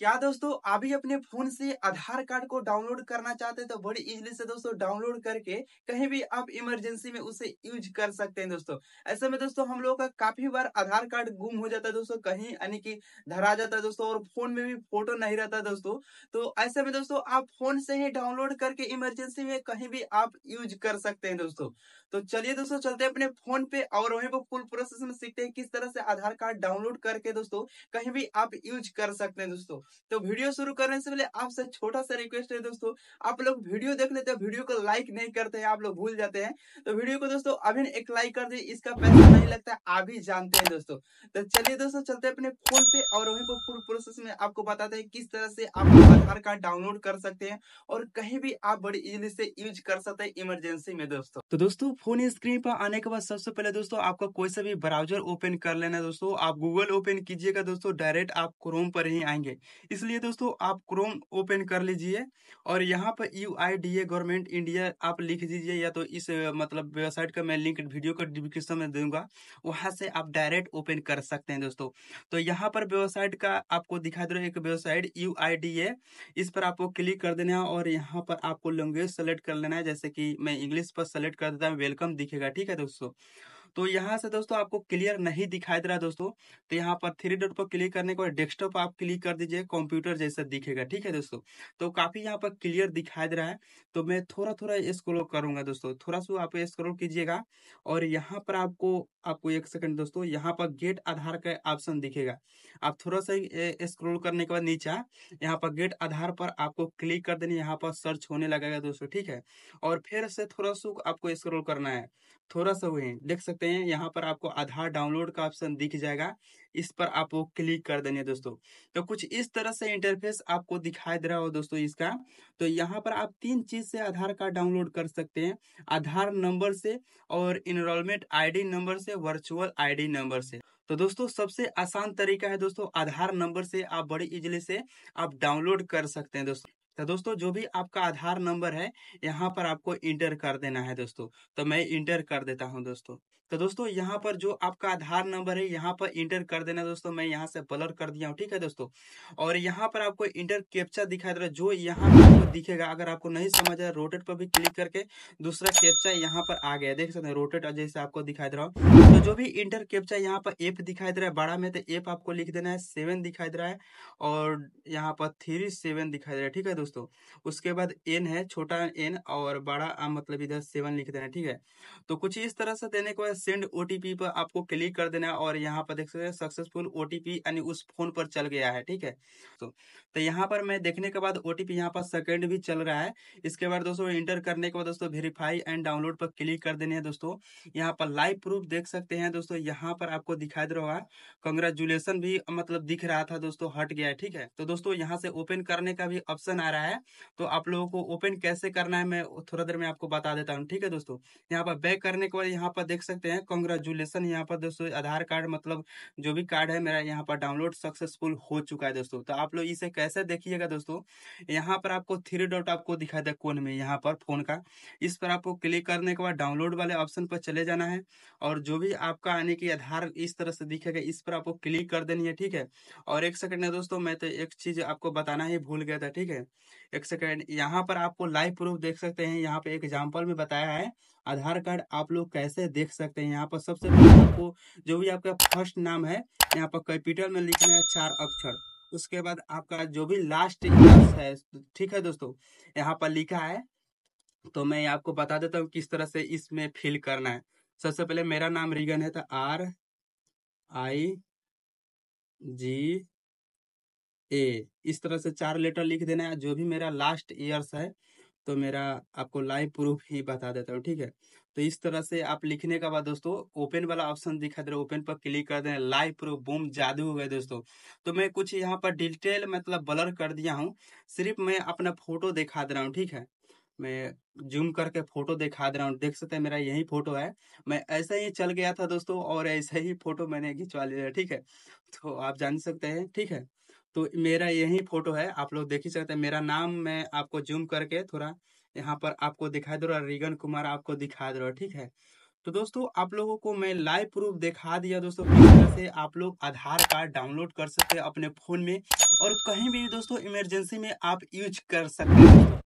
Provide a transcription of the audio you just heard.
क्या दोस्तों आप अपने फोन से आधार कार्ड को डाउनलोड करना चाहते हैं तो बड़ी इजीली से दोस्तों डाउनलोड करके कहीं भी आप इमरजेंसी में उसे यूज कर सकते हैं दोस्तों ऐसे में दोस्तों हम लोगों का काफी बार आधार कार्ड गुम हो जाता है दोस्तों कहीं यानी कि धरा जाता है दोस्तों और फोन में भी फोटो नहीं रहता दोस्तों तो ऐसे में दोस्तों आप फोन से ही डाउनलोड करके इमरजेंसी में कहीं भी आप यूज कर सकते हैं दोस्तों तो चलिए दोस्तों चलते हैं अपने फोन पे और वहीं पर फुल प्रोसेस में सीखते हैं किस तरह से आधार कार्ड डाउनलोड करके दोस्तों कहीं भी आप यूज कर सकते हैं दोस्तों तो वीडियो शुरू करने से पहले आपसे छोटा सा रिक्वेस्ट है दोस्तों आप लोग वीडियो देख लेते हैं वीडियो को लाइक नहीं करते हैं आप लोग भूल जाते हैं तो वीडियो को दोस्तों अभी एक लाइक कर दे इसका पैसा नहीं लगता आप ही जानते हैं दोस्तों तो चलिए दोस्तों चलते हैं अपने फोन पे और वहीं पर पूरी प्रोसेस में आपको बताते हैं किस तरह से आप आधार कार्ड डाउनलोड कर सकते हैं और कहीं भी आप बड़ी इजिली से यूज कर सकते हैं इमरजेंसी में दोस्तों तो दोस्तों फोन स्क्रीन पर आने के बाद सबसे पहले दोस्तों आपका कोई सा भी ब्राउजर ओपन कर लेना दोस्तों आप गूगल ओपन कीजिएगा दोस्तों डायरेक्ट आप क्रोम पर ही आएंगे इसलिए दोस्तों आप क्रोम ओपन कर लीजिए और यहाँ पर U I D A government India आप लिख दीजिए या तो इस मतलब वेबसाइट का मैं लिंक वीडियो का डिस्क्रिप्शन में दूंगा वहाँ से आप डायरेक्ट ओपन कर सकते हैं दोस्तों तो यहाँ पर वेबसाइट का आपको दिखा दे रहा है एक website U I D A इस पर आपको क्लिक कर देना है और यहाँ पर आपको लैंग्वेज सेलेक्ट कर लेना है जैसे कि मैं इंग्लिश पर सेलेक्ट कर देता हूँ वेलकम दिखेगा ठीक है दोस्तों तो यहाँ से दोस्तों आपको क्लियर नहीं दिखाई दे रहा दोस्तों तो यहाँ पर थ्री डॉट पर क्लिक करने के बाद डेस्कटॉप आप क्लिक कर दीजिए कंप्यूटर जैसा दिखेगा ठीक है दोस्तों तो काफी यहाँ पर क्लियर दिखाई दे रहा है तो मैं थोड़ा थोड़ा स्क्रोल करूंगा दोस्तों थोड़ा सा आप स्क्रोल कीजिएगा और यहाँ पर आपको आपको एक सेकंड दोस्तों यहाँ पर गेट आधार का ऑप्शन दिखेगा आप थोड़ा सा स्क्रोल करने के बाद नीचा यहाँ पर गेट आधार पर आपको क्लिक कर देना यहाँ पर सर्च होने लगेगा दोस्तों ठीक है और फिर से थोड़ा सा आपको स्क्रोल करना है थोड़ा सा हुए हैं देख सकते हैं यहाँ पर आपको आधार डाउनलोड का ऑप्शन दिख जाएगा इस पर आप वो क्लिक कर देने दोस्तों तो कुछ इस तरह से इंटरफेस आपको दिखाई दे रहा हो दोस्तों इसका तो यहाँ पर आप तीन चीज से आधार कार्ड डाउनलोड कर सकते हैं आधार नंबर से और इनरोलमेंट आईडी नंबर से वर्चुअल आईडी नंबर से तो दोस्तों सबसे आसान तरीका है दोस्तों आधार नंबर से आप बड़ी इजिली से आप डाउनलोड कर सकते हैं दोस्तों तो दोस्तों जो भी आपका आधार नंबर है यहाँ पर आपको इंटर कर देना है दोस्तों तो मैं इंटर कर देता हूँ दोस्तों तो दोस्तों यहाँ पर जो आपका आधार नंबर है यहाँ पर इंटर कर देना दोस्तों मैं यहाँ से ब्लर कर दिया हूँ ठीक है दोस्तों और यहाँ पर आपको इंटर कैप्चा दिखाई दे रहा है जो यहाँ पर दिखेगा अगर आपको नहीं समझ आया रोटेट पर भी क्लिक करके दूसरा कैप्चा यहाँ पर आ गया देख सकते हैं रोटेट जैसे आपको दिखाई दे रहा हूँ तो जो भी इंटर कैप्चा यहाँ पर एप दिखाई दे रहा है बड़ा में तो एप आपको लिख देना है सेवन दिखाई दे रहा है और यहाँ पर थ्री सेवन दिखाई दे रहा है ठीक है दोस्तों दोस्तों उसके बाद एन है छोटा एन और बड़ा आम मतलब इधर सेवन लिख देना ठीक है तो कुछ इस तरह से देने के बाद सेंड ओटीपी पर आपको क्लिक कर देना और यहाँ पर देख सकते हैं सक्सेसफुल ओटीपी यानी उस फोन पर चल गया है ठीक है तो, तो यहाँ पर मैं देखने के बाद ओटीपी यहाँ पर सेकेंड भी चल रहा है इसके बाद दोस्तों इंटर करने के बाद दोस्तों वेरीफाई एंड डाउनलोड पर क्लिक कर देने हैं दोस्तों यहाँ पर लाइव प्रूफ देख सकते हैं दोस्तों यहाँ पर आपको दिखाई दे रहा कंग्रेचुलेसन भी मतलब दिख रहा था दोस्तों हट गया है ठीक है तो दोस्तों यहाँ से ओपन करने का भी ऑप्शन आया आ रहा है तो आप लोगों को ओपन कैसे करना है मैं थोड़ा देर में आपको बता देता हूँ ठीक है दोस्तों यहाँ पर बैक करने के बाद यहाँ पर देख सकते हैं कॉन्ग्रेचुलेसन यहाँ पर दोस्तों आधार कार्ड मतलब जो भी कार्ड है मेरा यहाँ पर डाउनलोड सक्सेसफुल हो चुका है दोस्तों तो आप लोग इसे कैसे देखिएगा दोस्तों यहाँ पर आपको थ्री डॉट आपको दिखाई दे कौन में यहाँ पर फोन का इस पर आपको क्लिक करने के बाद डाउनलोड वाले ऑप्शन पर चले जाना है और जो भी आपका आने की आधार इस तरह से दिखेगा इस पर आपको क्लिक कर देनी है ठीक है और एक सेकंड है दोस्तों मैं तो एक चीज आपको बताना ही भूल गया था ठीक है एक सेकेंड यहाँ पर आपको लाइव प्रूफ देख सकते हैं यहाँ पे एग्जाम्पल में बताया है आधार कार्ड आप लोग कैसे देख सकते हैं यहाँ पर सबसे पहले आपको जो भी आपका फर्स्ट नाम है यहाँ पर कैपिटल में लिखना है चार अक्षर उसके बाद आपका जो भी लास्ट है ठीक है दोस्तों यहाँ पर लिखा है तो मैं आपको बता देता हूँ किस तरह से इसमें फिल करना है सबसे पहले मेरा नाम रिगन है तो आर आई जी ए इस तरह से चार लेटर लिख देना है जो भी मेरा लास्ट ईयर्स है तो मेरा आपको लाइव प्रूफ ही बता देता हूँ ठीक है तो इस तरह से आप लिखने के बाद दोस्तों ओपन वाला ऑप्शन दिखा दे रहा ओपन पर क्लिक कर दें लाइव प्रूफ बूम जादू हो गए दोस्तों तो मैं कुछ यहाँ पर डिटेल मतलब ब्लर कर दिया हूँ सिर्फ मैं अपना फोटो दिखा दे रहा हूँ ठीक है मैं जूम करके फोटो दिखा दे रहा हूँ देख सकते हैं मेरा यही फोटो है मैं ऐसे ही चल गया था दोस्तों और ऐसे ही फोटो मैंने खिंचवा लिया ठीक है तो आप जान सकते हैं ठीक है तो मेरा यही फोटो है आप लोग देख ही सकते हैं मेरा नाम मैं आपको जूम करके थोड़ा यहाँ पर आपको दिखाई दे रहा रिगन कुमार आपको दिखाई दे रहा ठीक है तो दोस्तों आप लोगों को मैं लाइव प्रूफ दिखा दिया दोस्तों तरह से आप लोग आधार कार्ड डाउनलोड कर सकते हैं अपने फ़ोन में और कहीं भी दोस्तों इमरजेंसी में आप यूज कर सकते हैं